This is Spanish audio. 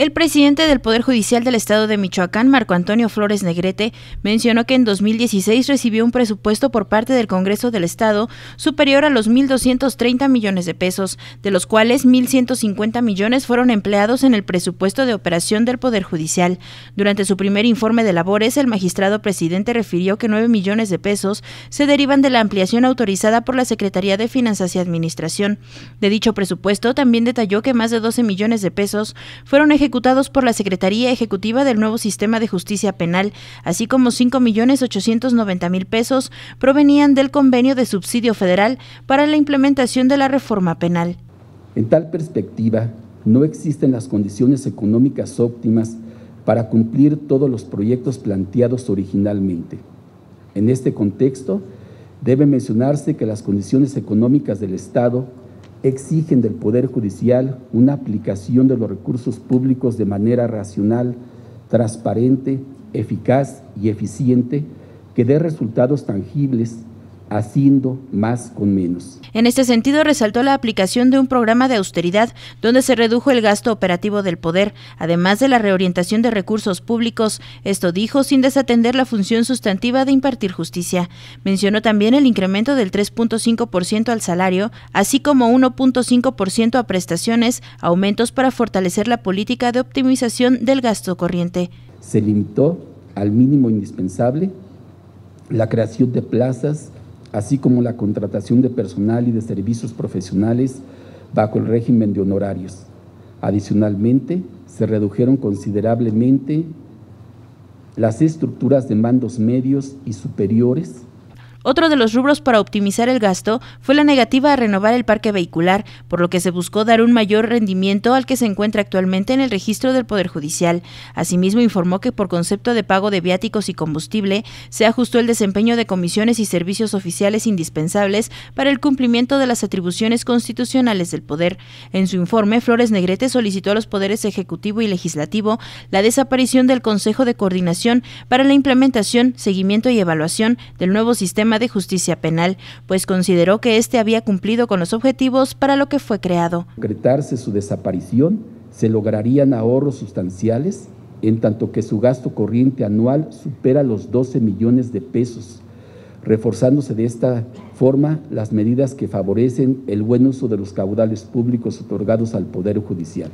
El presidente del Poder Judicial del Estado de Michoacán, Marco Antonio Flores Negrete, mencionó que en 2016 recibió un presupuesto por parte del Congreso del Estado superior a los 1.230 millones de pesos, de los cuales 1.150 millones fueron empleados en el presupuesto de operación del Poder Judicial. Durante su primer informe de labores, el magistrado presidente refirió que 9 millones de pesos se derivan de la ampliación autorizada por la Secretaría de Finanzas y Administración. De dicho presupuesto, también detalló que más de 12 millones de pesos fueron ejecutados ejecutados por la Secretaría Ejecutiva del nuevo sistema de justicia penal, así como 5.890.000 pesos provenían del convenio de subsidio federal para la implementación de la reforma penal. En tal perspectiva, no existen las condiciones económicas óptimas para cumplir todos los proyectos planteados originalmente. En este contexto, debe mencionarse que las condiciones económicas del Estado exigen del Poder Judicial una aplicación de los recursos públicos de manera racional, transparente, eficaz y eficiente, que dé resultados tangibles haciendo más con menos. En este sentido, resaltó la aplicación de un programa de austeridad donde se redujo el gasto operativo del poder, además de la reorientación de recursos públicos, esto dijo sin desatender la función sustantiva de impartir justicia. Mencionó también el incremento del 3.5% al salario, así como 1.5% a prestaciones, aumentos para fortalecer la política de optimización del gasto corriente. Se limitó al mínimo indispensable la creación de plazas así como la contratación de personal y de servicios profesionales bajo el régimen de honorarios. Adicionalmente, se redujeron considerablemente las estructuras de mandos medios y superiores otro de los rubros para optimizar el gasto fue la negativa a renovar el parque vehicular, por lo que se buscó dar un mayor rendimiento al que se encuentra actualmente en el registro del Poder Judicial. Asimismo, informó que por concepto de pago de viáticos y combustible, se ajustó el desempeño de comisiones y servicios oficiales indispensables para el cumplimiento de las atribuciones constitucionales del Poder. En su informe, Flores Negrete solicitó a los poderes ejecutivo y legislativo la desaparición del Consejo de Coordinación para la implementación, seguimiento y evaluación del nuevo sistema de justicia penal, pues consideró que éste había cumplido con los objetivos para lo que fue creado. Concretarse su desaparición, se lograrían ahorros sustanciales, en tanto que su gasto corriente anual supera los 12 millones de pesos, reforzándose de esta forma las medidas que favorecen el buen uso de los caudales públicos otorgados al Poder Judicial.